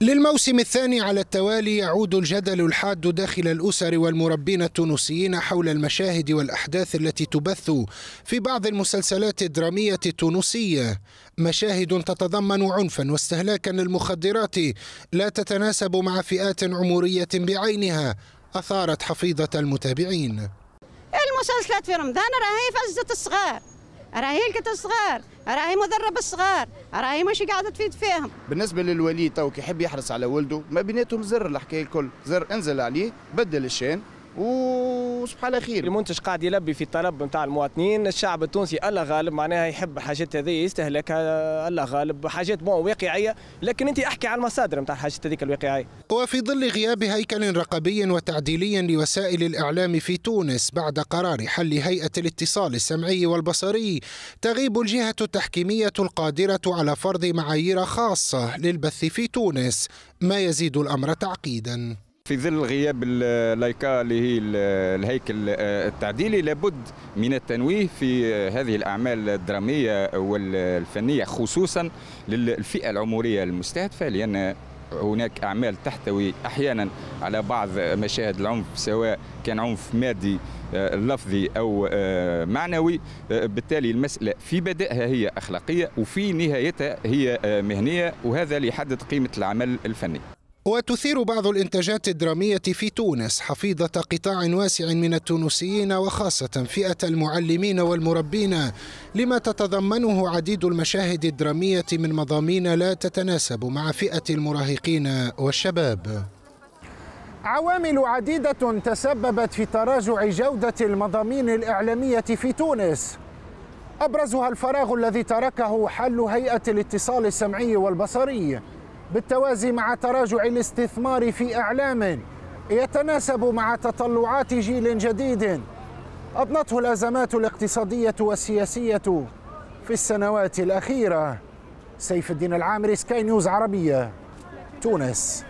للموسم الثاني على التوالي يعود الجدل الحاد داخل الأسر والمربين التونسيين حول المشاهد والأحداث التي تبث في بعض المسلسلات الدرامية التونسية مشاهد تتضمن عنفا واستهلاكا للمخدرات لا تتناسب مع فئات عمرية بعينها أثارت حفيظة المتابعين المسلسلات في رمضان راهي فزت الصغار راهي الكت الصغار راهي مدرب الصغار راهي ماشي قاعده تفيد فيهم بالنسبه للولي تو يحب يحرص على ولده ما بيناتهم زر الحكايه الكل زر انزل عليه بدل الشان و وصبح على خير المنتج قاعد يلبي في الطلب نتاع المواطنين الشعب التونسي الله غالب معناها يحب الحاجات هذه يستهلكها الله غالب حاجات مو واقعيه لكن انت احكي على المصادر نتاع الحاجات هذيك الواقعيه وفي ظل غياب هيكل رقابي وتعديلي لوسائل الاعلام في تونس بعد قرار حل هيئه الاتصال السمعي والبصري تغيب الجهه التحكيميه القادره على فرض معايير خاصه للبث في تونس ما يزيد الامر تعقيدا في ظل غياب اللايكا اللي هي الهيكل آه، التعديلي لابد من التنويه في آه، هذه الأعمال الدرامية والفنية خصوصا للفئة العمرية المستهدفة لأن هناك أعمال تحتوي أحيانا على بعض مشاهد العنف سواء كان عنف مادي آه، لفظي أو معنوي بالتالي المسألة في بدائها هي أخلاقية وفي نهايتها هي مهنية وهذا اللي يحدد قيمة العمل الفني وتثير بعض الإنتاجات الدرامية في تونس حفيظة قطاع واسع من التونسيين وخاصة فئة المعلمين والمربين لما تتضمنه عديد المشاهد الدرامية من مضامين لا تتناسب مع فئة المراهقين والشباب عوامل عديدة تسببت في تراجع جودة المضامين الإعلامية في تونس أبرزها الفراغ الذي تركه حل هيئة الاتصال السمعي والبصري بالتوازي مع تراجع الاستثمار في أعلام يتناسب مع تطلعات جيل جديد أضنته الأزمات الاقتصادية والسياسية في السنوات الأخيرة سيف الدين العامري سكاي نيوز عربية تونس